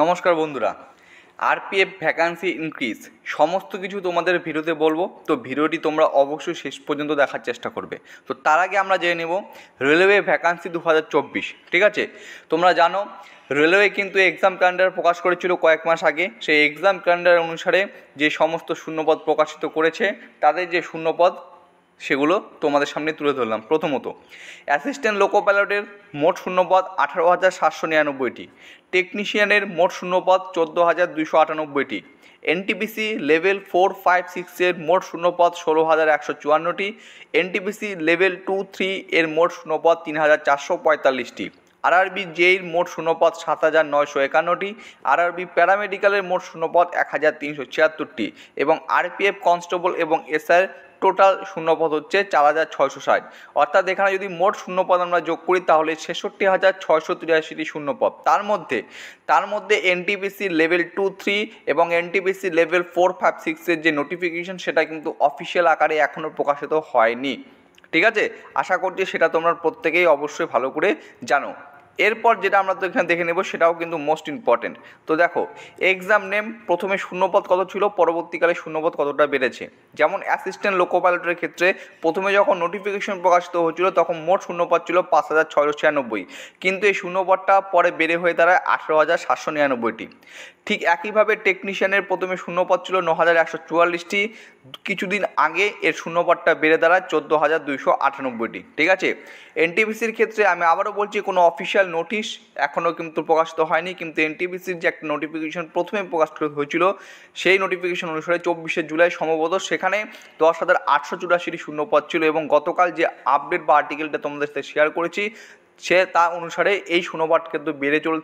নমস্কার বন্ধুরা RPF vacancy increase সমস্ত কিছু তোমাদের ভিডিওতে বলবো তো ভিডিওটি তোমরা অবশ্যই শেষ পর্যন্ত দেখার চেষ্টা করবে তো তার আগে আমরা জেনে নেব রেলওয়ে ভ্যাকান্সি দু ঠিক আছে তোমরা জানো রেলওয়ে কিন্তু এক্সাম ক্যালেন্ডার প্রকাশ করেছিল কয়েক মাস আগে সেই এক্সাম ক্যালেন্ডার অনুসারে যে সমস্ত শূন্যপদ প্রকাশিত করেছে তাদের যে শূন্যপদ সেগুলো তোমাদের সামনে তুলে ধরলাম প্রথমত অ্যাসিস্ট্যান্ট লোকো পাইলটের মোট শূন্যপদ আঠারো হাজার সাতশো নিরানব্বইটি টেকনিশিয়ানের মোট শূন্যপদ চোদ্দো হাজার দুশো আটানব্বইটি এনটিপিসি লেভেল ফোর ফাইভ সিক্সের মোট শূন্যপদ ষোলো হাজার একশো চুয়ান্নটি এনটিপিসি লেভেল টু থ্রি এর মোট শূন্যপদ তিন হাজার চারশো পঁয়তাল্লিশটি আরআরবি জেইর মোট শূন্যপদ সাত হাজার নয়শো একান্নটি আরআরবি প্যারামেডিক্যালের মোট শূন্যপদ এক হাজার তিনশো ছিয়াত্তরটি এবং আরপিএফ কনস্টেবল এবং এসআর টোটাল শূন্যপদ হচ্ছে চার হাজার ছয়শো ষাট অর্থাৎ এখানে যদি মোট শূন্য পদ আমরা যোগ করি তাহলে ছেষট্টি হাজার ছয়শো তিরাশিটি শূন্য পদ তার মধ্যে তার মধ্যে এনটিপিসি লেভেল টু থ্রি এবং এনটিপিসি লেভেল ফোর ফাইভ সিক্সের যে নোটিফিকেশন সেটা কিন্তু অফিসিয়াল আকারে এখনও প্রকাশিত হয়নি ঠিক আছে আশা করছি সেটা তোমরা প্রত্যেকেই অবশ্যই ভালো করে জানো এরপর যেটা আমরা তো এখানে দেখে নেব সেটাও কিন্তু মোস্ট ইম্পর্টেন্ট তো দেখো এক্সাম নেম প্রথমে শূন্যপদ কত ছিল পরবর্তীকালে শূন্যপদ কতটা বেড়েছে যেমন অ্যাসিস্ট্যান্ট লোকো পাইলটের ক্ষেত্রে প্রথমে যখন নোটিফিকেশন প্রকাশিত হয়েছিল তখন মোট শূন্যপদ ছিল পাঁচ হাজার ছয়শো ছিয়ানব্বই কিন্তু এই শূন্যপদটা পরে বেড়ে হয়ে দাঁড়ায় আঠেরো হাজার সাতশো নিরানব্বইটি ঠিক একইভাবে টেকনিশিয়ানের প্রথমে শূন্যপদ ছিল ন হাজার একশো চুয়াল্লিশটি কিছুদিন আগে এর শূন্যপদটা বেড়ে দাঁড়ায় চোদ্দো হাজার দুইশো আটানব্বইটি ঠিক আছে এনটিপিসির ক্ষেত্রে আমি আবারও বলছি কোনো অফিসিয়াল অফিসিয়াল নোটিশ এখনও কিন্তু প্রকাশিত হয়নি কিন্তু এনটিপিসির যে একটা নোটিফিকেশন প্রথমে প্রকাশ হয়েছিল সেই নোটিফিকেশন অনুসারে চব্বিশে জুলাই সম্ভবত সেখানে দশ হাজার আটশো চুরাশিটি পদ ছিল এবং গতকাল যে আপডেট বা আর্টিকেলটা তোমাদের সাথে শেয়ার করেছি সে তা অনুসারে এই শূন্যপদ কিন্তু বেড়ে চল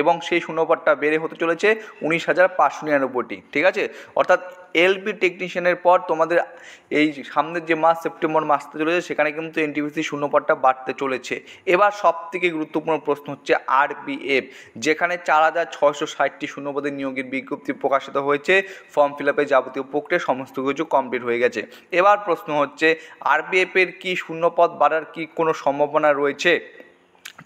এবং সেই শূন্যপদটা বেড়ে হতে চলেছে উনিশ হাজার পাঁচশো নিরানব্বইটি ঠিক আছে অর্থাৎ এলপি টেকনিশিয়ানের পর তোমাদের এই সামনের যে মাস সেপ্টেম্বর মাসতে চলেছে সেখানে কিন্তু এনটিভিসি শূন্যপদটা বাড়তে চলেছে এবার সব থেকে গুরুত্বপূর্ণ প্রশ্ন হচ্ছে আরপিএফ যেখানে চার হাজার ছয়শো ষাটটি শূন্যপদের নিয়োগের বিজ্ঞপ্তি প্রকাশিত হয়েছে ফর্ম ফিল আপের যাবতীয় প্রক্রিয়া সমস্ত কিছু কমপ্লিট হয়ে গেছে এবার প্রশ্ন হচ্ছে আরবিএফের কি শূন্যপদ বাড়ার কি কোনো সম্ভাবনা রয়েছে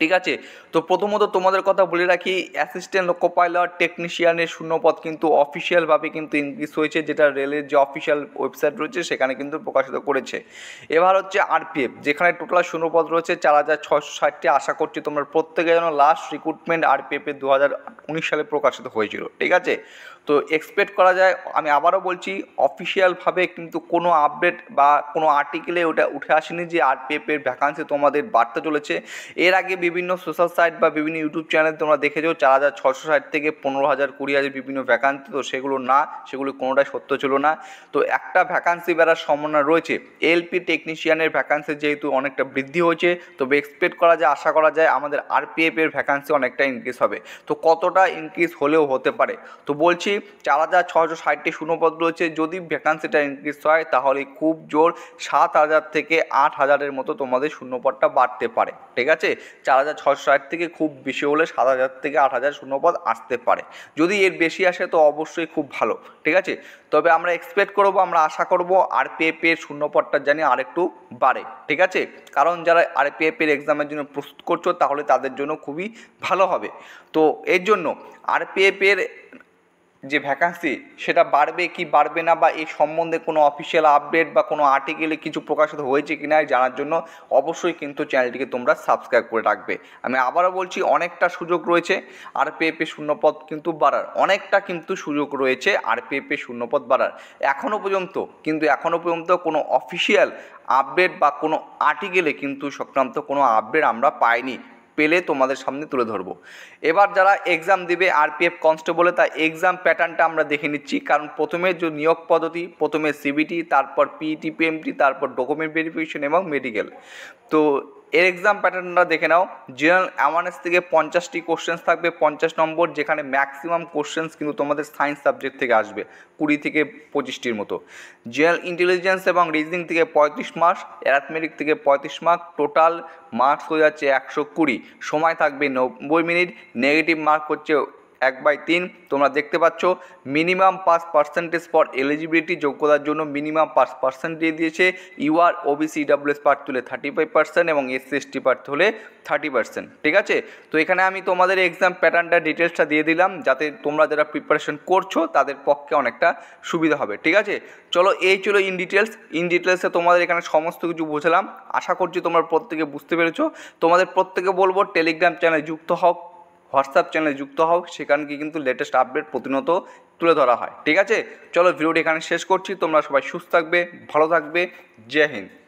ঠিক আছে তো প্রথমত তোমাদের কথা বলে রাখি অ্যাসিস্ট্যান্ট কোপাইলট টেকনিশিয়ানের শূন্যপদ কিন্তু অফিসিয়ালভাবে কিন্তু ইনক্রিজ হয়েছে যেটা রেলের যে অফিসিয়াল ওয়েবসাইট রয়েছে সেখানে কিন্তু প্রকাশিত করেছে এবার হচ্ছে আরপিএফ যেখানে টোটাল শূন্যপদ রয়েছে চার হাজার ছশো ষাটটি আশা করছি তোমরা প্রত্যেকে যেন লাস্ট রিক্রুটমেন্ট আরপিএফের দু হাজার উনিশ সালে প্রকাশিত হয়েছিল ঠিক আছে তো এক্সপেক্ট করা যায় আমি আবারও বলছি অফিসিয়ালভাবে কিন্তু কোনো আপডেট বা কোনো আর্টিকেলে ওটা উঠে আসেনি যে আরপিএফের ভ্যাকান্সি তোমাদের বাড়তে চলেছে এর আগে বিভিন্ন সোশ্যাল সাইট বা বিভিন্ন ইউটিউব চ্যানেল তোমরা দেখেছো চার হাজার ছশো ষাট থেকে পনেরো হাজার কুড়ি হাজার বিভিন্ন ভ্যাকান্সি তো সেগুলো না সেগুলো কোনোটাই সত্য ছিল না তো একটা ভ্যাকান্সি বেড়ার সম্ভাবনা রয়েছে এলপি টেকনিশিয়ানের ভ্যাকান্সি যেহেতু অনেকটা বৃদ্ধি হয়েছে তবে এক্সপেক্ট করা যায় আশা করা যায় আমাদের আরপিএফ এর ভ্যাকান্সি অনেকটা ইনক্রিজ হবে তো কতটা ইনক্রিজ হলেও হতে পারে তো বলছি চার হাজার ছশো ষাটটি শূন্যপদ রয়েছে যদি ভ্যাকান্সিটা ইনক্রিজ হয় তাহলে খুব জোর সাত হাজার থেকে আট হাজারের মতো তোমাদের শূন্যপদটা বাড়তে পারে ঠিক আছে চার হাজার ছশো ষাট থেকে খুব বেশি হলে সাত হাজার থেকে আট হাজার শূন্যপদ আসতে পারে যদি এর বেশি আসে তো অবশ্যই খুব ভালো ঠিক আছে তবে আমরা এক্সপেক্ট করব আমরা আশা করব আরপিএফ এর শূন্যপদটা জানি আরেকটু বাড়ে ঠিক আছে কারণ যারা আরপিএফ এর এক্সামের জন্য প্রস্তুত করছো তাহলে তাদের জন্য খুবই ভালো হবে তো এর জন্য আরপিএফ এর যে ভ্যাকান্সি সেটা বাড়বে কি বাড়বে না বা এই সম্বন্ধে কোনো অফিসিয়াল আপডেট বা কোনো আর্টিকেলে কিছু প্রকাশিত হয়েছে কি না জানার জন্য অবশ্যই কিন্তু চ্যানেলটিকে তোমরা সাবস্ক্রাইব করে রাখবে আমি আবারও বলছি অনেকটা সুযোগ রয়েছে আর পে শূন্যপদ কিন্তু বাড়ার অনেকটা কিন্তু সুযোগ রয়েছে আর পে শূন্যপদ বাড়ার এখনও পর্যন্ত কিন্তু এখনও পর্যন্ত কোনো অফিসিয়াল আপডেট বা কোনো আর্টিকেলে কিন্তু সংক্রান্ত কোনো আপডেট আমরা পাইনি পেলে তোমাদের সামনে তুলে ধরবো এবার যারা এক্সাম দিবে আরপিএফ কনস্টেবলে তার এক্সাম প্যাটার্নটা আমরা দেখে নিচ্ছি কারণ প্রথমে যে নিয়োগ পদ্ধতি প্রথমে সিবিটি তারপর পিইটি পিএমটি তারপর ডকুমেন্ট ভেরিফিকেশন এবং মেডিকেল তো এর এক্সাম প্যাটার্নটা দেখে নাও জেনারেল অ্যাওয়ারনেস থেকে পঞ্চাশটি কোশ্চেন্স থাকবে পঞ্চাশ নম্বর যেখানে ম্যাক্সিমাম কোশ্চেন্স কিন্তু তোমাদের সায়েন্স সাবজেক্ট থেকে আসবে কুড়ি থেকে পঁচিশটির মতো জেনারেল ইন্টেলিজেন্স এবং রিজনিং থেকে পঁয়ত্রিশ মার্কস অ্যারাথমেটিক থেকে পঁয়ত্রিশ মার্ক টোটাল মার্কস হয়ে যাচ্ছে একশো কুড়ি সময় থাকবে নব্বই মিনিট নেগেটিভ মার্ক হচ্ছে এক বাই তিন তোমরা দেখতে পাচ্ছ মিনিমাম পাঁচ পার্সেন্টেজ ফর এলিজিবিলিটি যোগ্যতার জন্য মিনিমাম পাঁচ পার্সেন্ট দিয়ে দিয়েছে ইউআর ওবিসি ডাব্লিউএস পার্ট হলে থার্টি ফাইভ পার্সেন্ট এবং এসসি টি পার্ট হলে থার্টি পার্সেন্ট ঠিক আছে তো এখানে আমি তোমাদের এক্সাম প্যাটার্নটা ডিটেলসটা দিয়ে দিলাম যাতে তোমরা যারা প্রিপারেশন করছো তাদের পক্ষে অনেকটা সুবিধা হবে ঠিক আছে চলো এই ছিল ইন ডিটেলস ইন ডিটেলসে তোমাদের এখানে সমস্ত কিছু বোঝালাম আশা করছি তোমরা প্রত্যেকে বুঝতে পেরেছো তোমাদের প্রত্যেকে বলবো টেলিগ্রাম চ্যানেল যুক্ত হও হোয়াটসঅ্যাপ চ্যানেলে যুক্ত হও সেখানে কিন্তু লেটেস্ট আপডেট প্রতিনিয়ত তুলে ধরা হয় ঠিক আছে চলো ভিডিওটি এখানে শেষ করছি তোমরা সবাই সুস্থ থাকবে ভালো থাকবে জয় হিন্দ